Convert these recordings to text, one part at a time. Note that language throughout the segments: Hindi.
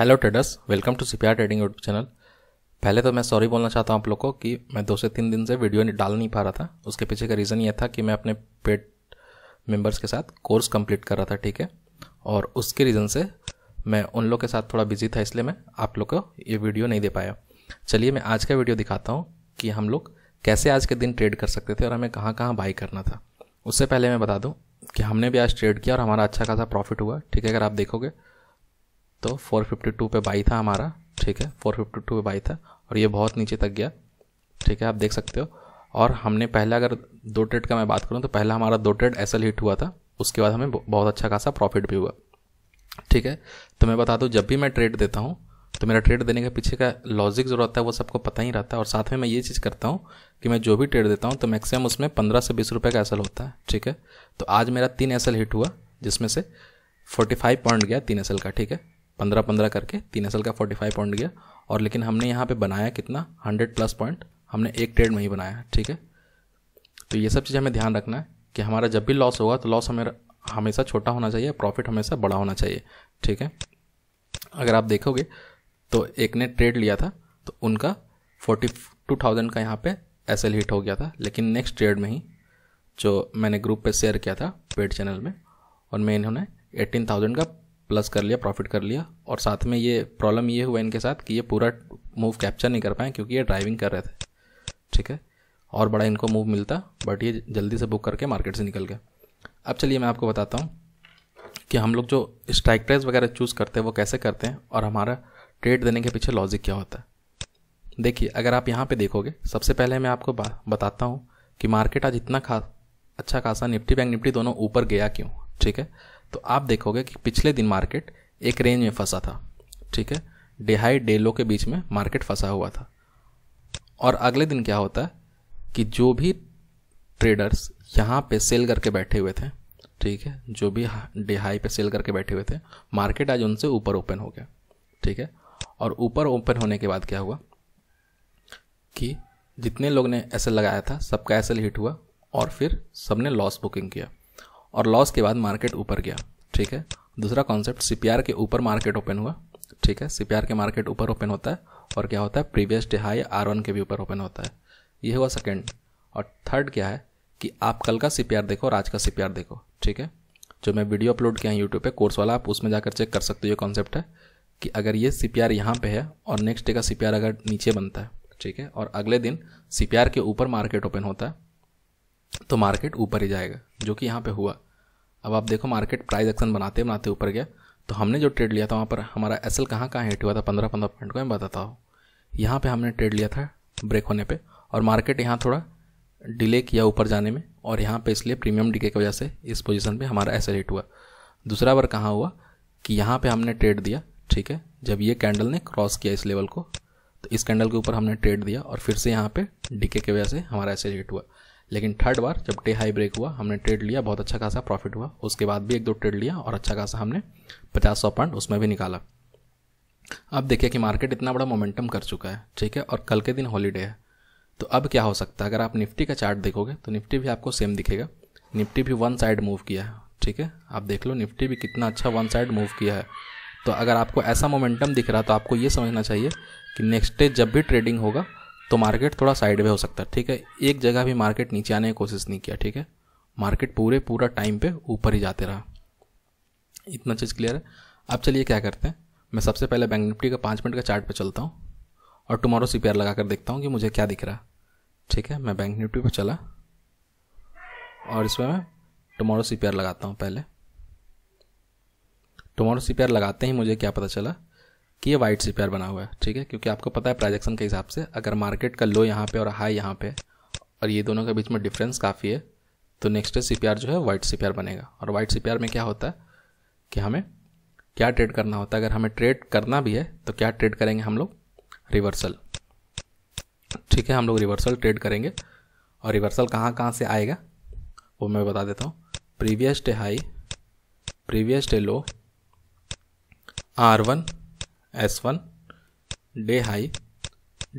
hello traders welcome to CPR trading YouTube channel पहले तो मैं सॉरी बोलना चाहता हूँ आप लोग को कि मैं दो से तीन दिन से वीडियो डाल नहीं पा रहा था उसके पीछे का रीज़न ये था कि मैं अपने पेड मेंबर्स के साथ कोर्स कंप्लीट कर रहा था ठीक है और उसके रीज़न से मैं उन लोग के साथ थोड़ा बिजी था इसलिए मैं आप लोग को ये वीडियो नहीं दे पाया चलिए मैं आज का वीडियो दिखाता हूँ कि हम लोग कैसे आज के दिन ट्रेड कर सकते थे और हमें कहाँ कहाँ बाई करना था उससे पहले मैं बता दूँ कि हमने भी आज ट्रेड किया और हमारा अच्छा खासा प्रॉफिट हुआ ठीक है अगर आप देखोगे तो 452 पे बाई था हमारा ठीक है 452 पे बाई था और ये बहुत नीचे तक गया ठीक है आप देख सकते हो और हमने पहले अगर दो ट्रेड का मैं बात करूँ तो पहला हमारा दो ट्रेड एस हिट हुआ था उसके बाद हमें बहुत अच्छा खासा प्रॉफिट भी हुआ ठीक है तो मैं बता दूँ जब भी मैं ट्रेड देता हूँ तो मेरा ट्रेड देने के पीछे का लॉजिक जो रहता है वो सबको पता ही रहता है और साथ में मैं ये चीज़ करता हूँ कि मैं जो भी ट्रेड देता हूँ तो मैक्सिमम उसमें पंद्रह से बीस रुपये का एसल होता है ठीक है तो आज मेरा तीन एसल हिट हुआ जिसमें से फोर्टी फाइव पॉइंट गया तीन एसल का ठीक है पंद्रह पंद्रह करके तीन एस का फोर्टी फाइव पॉइंट गया और लेकिन हमने यहाँ पे बनाया कितना हंड्रेड प्लस पॉइंट हमने एक ट्रेड में ही बनाया ठीक है तो ये सब चीज़ हमें ध्यान रखना है कि हमारा जब भी लॉस होगा तो लॉस हमें हमेशा छोटा होना चाहिए प्रॉफिट हमेशा बड़ा होना चाहिए ठीक है अगर आप देखोगे तो एक ने ट्रेड लिया था तो उनका फोर्टी टू थाउजेंड का यहाँ पे एस एल हिट हो गया था लेकिन नेक्स्ट ट्रेड में ही जो मैंने ग्रुप पे शेयर किया था पेड चैनल में और मैं इन्होंने एटीन थाउजेंड का प्लस कर लिया प्रॉफिट कर लिया और साथ में ये प्रॉब्लम ये हुआ इनके साथ कि ये पूरा मूव कैप्चर नहीं कर पाए क्योंकि ये ड्राइविंग कर रहे थे ठीक है और बड़ा इनको मूव मिलता बट ये जल्दी से बुक करके मार्केट से निकल गए अब चलिए मैं आपको बताता हूँ कि हम लोग जो स्ट्राइक प्राइस वगैरह चूज़ करते हैं वो कैसे करते हैं और हमारा ट्रेड देने के पीछे लॉजिक क्या होता है देखिए अगर आप यहाँ पे देखोगे सबसे पहले मैं आपको बताता हूँ कि मार्केट आज इतना खा अच्छा खासा निफ्टी बैंक निफ्टी दोनों ऊपर गया क्यों ठीक है तो आप देखोगे कि पिछले दिन मार्केट एक रेंज में फंसा था ठीक है डे हाई डे लो के बीच में मार्केट फंसा हुआ था और अगले दिन क्या होता है कि जो भी ट्रेडर्स यहाँ पे सेल करके बैठे हुए थे ठीक है जो भी डे हाई पे सेल करके बैठे हुए थे मार्केट आज उनसे ऊपर ओपन हो गया ठीक है और ऊपर ओपन होने के बाद क्या हुआ कि जितने लोग ने ऐसे लगाया था सबका ऐसे हिट हुआ और फिर सबने लॉस बुकिंग किया और लॉस के बाद मार्केट ऊपर गया ठीक है दूसरा कॉन्सेप्ट सी के ऊपर मार्केट ओपन हुआ ठीक है सी के मार्केट ऊपर ओपन होता है और क्या होता है प्रीवियस डे हाई आर के भी ऊपर ओपन होता है ये हुआ सेकेंड और थर्ड क्या है कि आप कल का सी देखो और आज का सी देखो ठीक है जो मैं वीडियो अपलोड किया है यूट्यूब पे कोर्स वाला आप उसमें जाकर चेक कर सकते हो ये कॉन्सेप्ट है कि अगर ये सी पी आर यहाँ पर है और नेक्स्ट डे का सी पी आर अगर नीचे बनता है ठीक है और अगले दिन सी पी आर के ऊपर मार्केट ओपन होता है तो मार्केट ऊपर ही जाएगा जो कि यहाँ पे हुआ अब आप देखो मार्केट प्राइस एक्शन बनाते बनाते ऊपर गया तो हमने जो ट्रेड लिया था वहाँ पर हमारा एसएल एल कहाँ कहाँ हिट हुआ था पंद्रह पंद्रह पॉइंट को मैं बताता हूँ यहाँ पे हमने ट्रेड लिया था ब्रेक होने पे और मार्केट यहाँ थोड़ा डिले किया ऊपर जाने में और यहाँ पर इसलिए प्रीमियम डिके की वजह से इस पोजिशन पर हमारा एस हिट हुआ दूसरा बार कहाँ हुआ कि यहाँ पर हमने ट्रेड दिया ठीक है जब ये कैंडल ने क्रॉस किया इस लेवल को तो इस कैंडल के ऊपर हमने ट्रेड दिया और फिर से यहाँ पर डिके की वजह से हमारा एस हिट हुआ लेकिन थर्ड बार जब डे हाई ब्रेक हुआ हमने ट्रेड लिया बहुत अच्छा खासा प्रॉफिट हुआ उसके बाद भी एक दो ट्रेड लिया और अच्छा खासा हमने पचास सौ पॉइंट उसमें भी निकाला अब देखिए कि मार्केट इतना बड़ा मोमेंटम कर चुका है ठीक है और कल के दिन हॉलीडे है तो अब क्या हो सकता है अगर आप निफ्टी का चार्ट देखोगे तो निफ्टी भी आपको सेम दिखेगा निफ्टी भी वन साइड मूव किया है ठीक है आप देख लो निफ्टी भी कितना अच्छा वन साइड मूव किया है तो अगर आपको ऐसा मोमेंटम दिख रहा है तो आपको ये समझना चाहिए कि नेक्स्ट डे जब भी ट्रेडिंग होगा तो मार्केट थोड़ा साइड में हो सकता है ठीक है एक जगह भी मार्केट नीचे आने की कोशिश नहीं किया ठीक है मार्केट पूरे पूरा टाइम पे ऊपर ही जाते रहा इतना चीज़ क्लियर है अब चलिए क्या करते हैं मैं सबसे पहले बैंक निफ्टी का पाँच मिनट का चार्ट पे चलता हूँ और टुमारो सी लगा कर देखता हूँ कि मुझे क्या दिख रहा है ठीक है मैं बैंक निफ्टी पर चला और इसमें मैं टुमारो सी लगाता हूँ पहले टुमारो सी लगाते ही मुझे क्या पता चला कि ये वाइड सी बना हुआ है ठीक है क्योंकि आपको पता है प्राइजेक्शन के हिसाब से अगर मार्केट का लो यहाँ पे और हाई यहाँ पे और ये दोनों के बीच में डिफरेंस काफ़ी है तो नेक्स्ट सी जो है वाइट सी बनेगा और वाइट सी में क्या होता है कि हमें क्या ट्रेड करना होता है अगर हमें ट्रेड करना भी है तो क्या ट्रेड करेंगे हम लोग रिवर्सल ठीक है हम लोग रिवर्सल ट्रेड करेंगे और रिवर्सल कहाँ कहाँ से आएगा वो मैं बता देता हूँ previous day high previous day low R one S one day high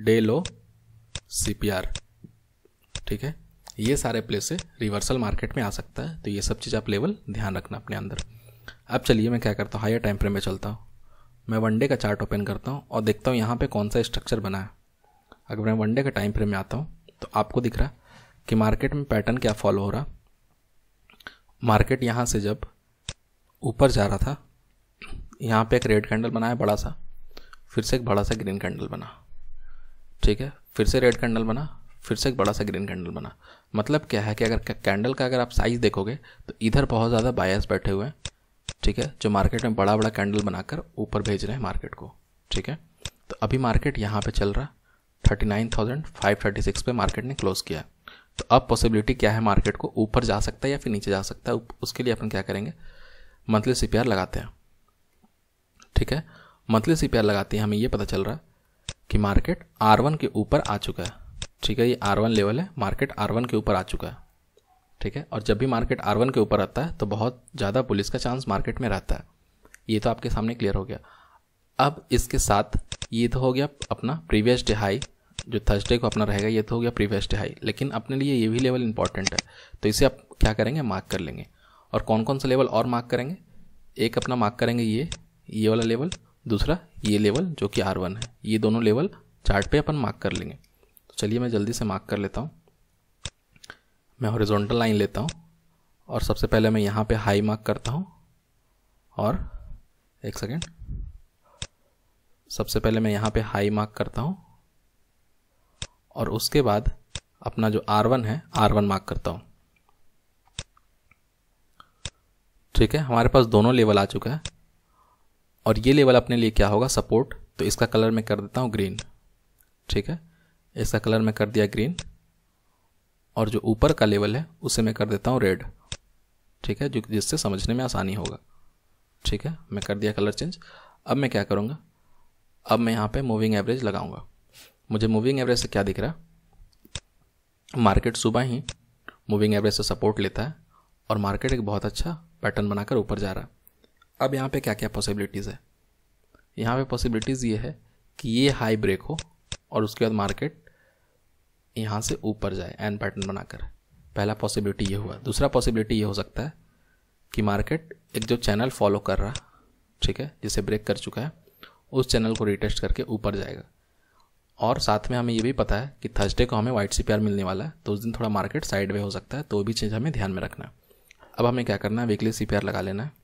day low see ठीक है ये सारे प्लेसे से रिवर्सल मार्केट में आ सकता है तो ये सब चीज़ आप लेवल ध्यान रखना अपने अंदर अब चलिए मैं क्या करता हूँ हायर टाइम फ्रेम में चलता हूँ मैं वनडे का चार्ट ओपन करता हूँ और देखता हूँ यहाँ पे कौन सा स्ट्रक्चर बना है अगर मैं वनडे का टाइम फ्रेम में आता हूँ तो आपको दिख रहा कि मार्केट में पैटर्न क्या फॉलो हो रहा मार्केट यहाँ से जब ऊपर जा रहा था यहाँ पे एक रेड कैंडल बनाया बड़ा सा फिर से एक बड़ा सा ग्रीन कैंडल बना ठीक है फिर से रेड कैंडल बना फिर से एक बड़ा सा ग्रीन कैंडल बना मतलब क्या है कि अगर कैंडल का अगर आप साइज़ देखोगे तो इधर बहुत ज़्यादा बायस बैठे हुए हैं ठीक है जो मार्केट में बड़ा बड़ा कैंडल बनाकर ऊपर भेज रहे हैं मार्केट को ठीक है तो अभी मार्केट यहाँ पे चल रहा thirty nine thousand five thirty six पर मार्केट ने क्लोज़ किया तो अब पॉसिबिलिटी क्या है मार्केट को ऊपर जा सकता है या फिर नीचे जा सकता है उसके लिए अपन क्या करेंगे मंथली सी लगाते हैं ठीक है मंथली सी लगाते हैं हमें ये पता चल रहा है कि मार्केट आर वन के ऊपर आ चुका है ठीक है ये आर लेवल है मार्केट आर वन के ऊपर आ चुका है ठीक है और जब भी मार्केट आर वन के ऊपर आता है तो बहुत ज़्यादा पुलिस का चांस मार्केट में रहता है ये तो आपके सामने क्लियर हो गया अब इसके साथ ये तो हो गया अपना प्रीवियस डे हाई जो थर्सडे को अपना रहेगा ये तो हो गया प्रीवियस डे हाई लेकिन अपने लिए ये भी लेवल इंपॉर्टेंट है तो इसे आप क्या करेंगे मार्क कर लेंगे और कौन कौन सा लेवल और मार्क करेंगे एक अपना मार्क करेंगे ये ये वाला लेवल दूसरा ये लेवल जो कि आर वन है ये दोनों लेवल चार्ट पे अपन मार्क कर लेंगे तो चलिए मैं जल्दी से मार्क कर लेता हूँ मैं हॉरिजॉन्टल लाइन लेता हूँ और सबसे पहले मैं यहाँ पे हाई मार्क करता हूँ और एक सेकेंड सबसे पहले मैं यहाँ पे हाई मार्क करता हूँ और उसके बाद अपना जो आर वन है आर वन मार्क करता हूँ ठीक है हमारे पास दोनों लेवल आ चुका है और ये लेवल अपने लिए क्या होगा सपोर्ट तो इसका कलर मैं कर देता हूँ ग्रीन ठीक है इसका कलर मैं कर दिया ग्रीन और जो ऊपर का लेवल है उसे मैं कर देता हूँ रेड ठीक है जो जिससे समझने में आसानी होगा ठीक है मैं कर दिया कलर चेंज अब मैं क्या करूँगा अब मैं यहाँ पे मूविंग एवरेज लगाऊंगा मुझे मूविंग एवरेज से क्या दिख रहा है मार्केट सुबह ही मूविंग एवरेज से सपोर्ट लेता है और मार्केट एक बहुत अच्छा पैटर्न बनाकर ऊपर जा रहा है अब यहाँ पे क्या क्या पॉसिबिलिटीज़ है यहाँ पे पॉसिबिलिटीज़ ये है कि ये हाई ब्रेक हो और उसके बाद मार्केट यहाँ से ऊपर जाए एन पैटर्न बनाकर पहला पॉसिबिलिटी ये हुआ दूसरा पॉसिबिलिटी ये हो सकता है कि मार्केट एक जो चैनल फॉलो कर रहा ठीक है जिसे ब्रेक कर चुका है उस चैनल को रिटेस्ट करके ऊपर जाएगा और साथ में हमें ये भी पता है कि थर्सडे को हमें वाइट सी मिलने वाला है तो उस दिन थोड़ा मार्केट साइड वे हो सकता है तो भी चीज़ हमें ध्यान में रखना है अब हमें क्या करना है वीकली सी लगा लेना है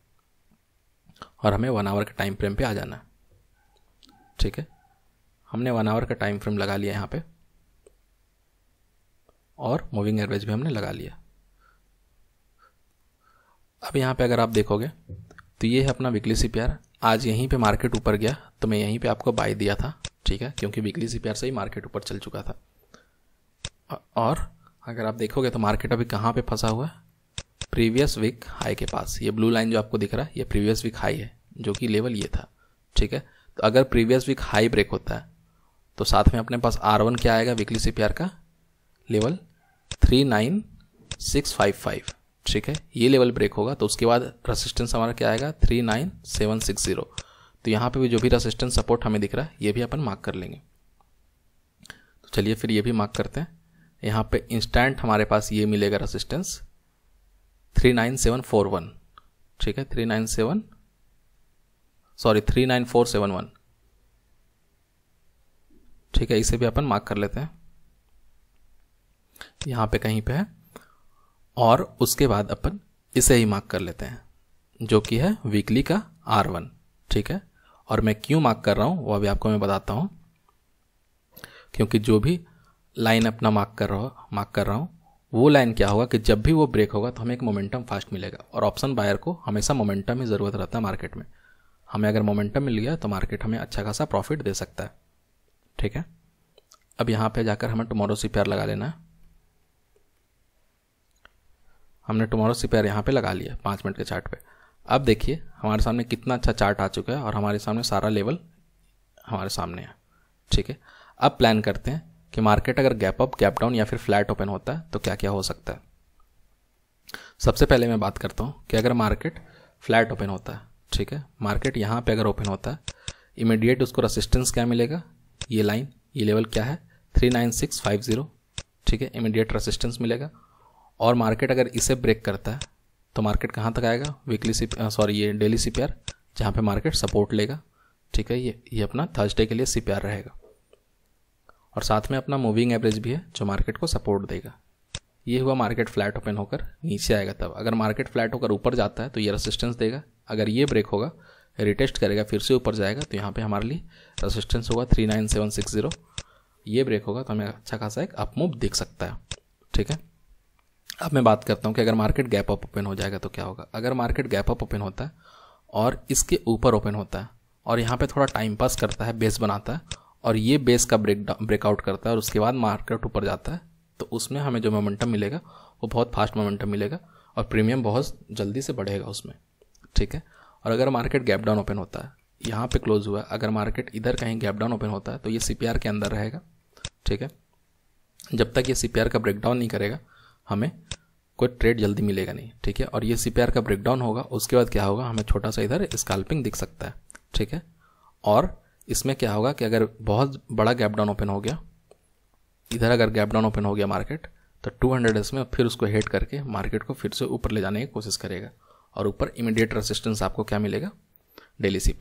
और हमें वन आवर के टाइम फ्रेम पे आ जाना है ठीक है हमने वन आवर का टाइम फ्रेम लगा लिया यहाँ पे और मूविंग एवरेज भी हमने लगा लिया अब यहाँ पे अगर आप देखोगे तो ये है अपना वीकली सी आज यहीं पे मार्केट ऊपर गया तो मैं यहीं पे आपको बाय दिया था ठीक है क्योंकि वीकली सी से ही मार्केट ऊपर चल चुका था और अगर आप देखोगे तो मार्केट अभी कहाँ पे फंसा हुआ है प्रीवियस वीक हाई के पास ये ब्लू लाइन जो आपको दिख रहा है ये प्रीवियस वीक हाई है जो कि लेवल ये था ठीक है तो अगर प्रीवियस वीक हाई ब्रेक होता है तो साथ में अपने पास आर वन क्या आएगा वीकली सी का level three nine six five five ठीक है ये लेवल ब्रेक होगा तो उसके बाद रेसिस्टेंस हमारा क्या आएगा three nine seven six zero तो यहाँ पे भी जो भी रेसिस्टेंस सपोर्ट हमें दिख रहा है ये भी अपन मार्क कर लेंगे तो चलिए फिर ये भी मार्क करते हैं यहाँ पे इंस्टेंट हमारे पास ये मिलेगा resistance three nine seven four one ठीक है three nine seven sorry three nine four seven one ठीक है इसे भी अपन मार्क कर लेते हैं यहाँ पे कहीं पे है और उसके बाद अपन इसे ही मार्क कर लेते हैं जो कि है वीकली का आर वन ठीक है और मैं क्यों मार्क कर रहा हूँ वो अभी आपको मैं बताता हूँ क्योंकि जो भी लाइन अपना मार्क कर रहा मार्क कर रहा हूँ वो लाइन क्या होगा कि जब भी वो ब्रेक होगा तो हमें एक मोमेंटम फास्ट मिलेगा और ऑप्शन बायर को हमेशा मोमेंटम की ज़रूरत रहता है मार्केट में हमें अगर मोमेंटम मिल गया तो मार्केट हमें अच्छा खासा प्रॉफिट दे सकता है ठीक है अब यहाँ पे जाकर हमें टुमारो सी पेयर लगा लेना है हमने टुमारो सी प्यार यहाँ पे लगा लिया पाँच मिनट के चार्ट पे अब देखिए हमारे सामने कितना अच्छा चार्ट आ चुका है और हमारे सामने सारा लेवल हमारे सामने है ठीक है अब प्लान करते हैं कि मार्केट अगर गैप अप गैप डाउन या फिर फ्लैट ओपन होता है तो क्या क्या हो सकता है सबसे पहले मैं बात करता हूँ कि अगर मार्केट फ्लैट ओपन होता है ठीक है मार्केट यहाँ पे अगर ओपन होता है इमीडिएट उसको रेसिस्टेंस क्या मिलेगा ये लाइन ये लेवल क्या है three nine six five zero ठीक है इमीडिएट रेसिस्टेंस मिलेगा और मार्केट अगर इसे ब्रेक करता है तो मार्केट कहाँ तक आएगा वीकली सी सॉरी ये डेली सी पी आर जहाँ पर मार्केट सपोर्ट लेगा ठीक है ये ये अपना थर्सडे के लिए सी पी आर रहेगा और साथ में अपना मूविंग एवरेज भी है जो मार्केट को सपोर्ट देगा ये हुआ मार्केट फ्लैट ओपन होकर नीचे आएगा तब अगर मार्केट फ्लैट होकर ऊपर जाता है तो ये रेसिस्टेंस देगा अगर ये ब्रेक होगा रिटेस्ट करेगा फिर से ऊपर जाएगा तो यहाँ पे हमारे लिए रेसिस्टेंस होगा three nine seven six zero ये ब्रेक होगा तो हमें अच्छा खासा एक अपमूव दिख सकता है ठीक है अब मैं बात करता हूँ कि अगर मार्केट गैप अप ओपन हो जाएगा तो क्या होगा अगर मार्केट गैप अप ओपन होता है और इसके ऊपर ओपन होता है और यहाँ पर थोड़ा टाइम पास करता है बेस बनाता है और ये बेस का ब्रेक ब्रेकआउट करता है और उसके बाद मार्केट ऊपर जाता है तो उसमें हमें जो मोमेंटम मिलेगा वो बहुत फास्ट मोमेंटम मिलेगा और प्रीमियम बहुत जल्दी से बढ़ेगा उसमें ठीक है और अगर मार्केट गैप डाउन ओपन होता है यहाँ पे क्लोज हुआ है अगर मार्केट इधर कहीं गैप डाउन ओपन होता है तो ये सी के अंदर रहेगा ठीक है जब तक ये सी का ब्रेकडाउन नहीं करेगा हमें कोई ट्रेड जल्दी मिलेगा नहीं ठीक है और ये सी का ब्रेकडाउन होगा उसके बाद क्या होगा हमें छोटा सा इधर स्काल्पिंग दिख सकता है ठीक है और इसमें क्या होगा कि अगर बहुत बड़ा गैप डाउन ओपन हो गया इधर अगर गैप डाउन ओपन हो गया मार्केट तो 200 हंड्रेड में फिर उसको हेट करके मार्केट को फिर से ऊपर ले जाने की कोशिश करेगा और ऊपर इमीडिएट रेसिस्टेंस आपको क्या मिलेगा डेली सी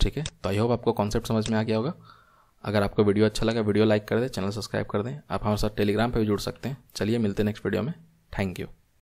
ठीक है तो आई होप आपको कॉन्सेप्ट समझ में आ गया होगा अगर आपको वीडियो अच्छा लगा वीडियो लाइक कर दें चैनल सब्सक्राइब कर दें आप हमारे साथ टेलीग्राम पर भी जुड़ सकते हैं चलिए मिलते हैं नेक्स्ट वीडियो में थैंक यू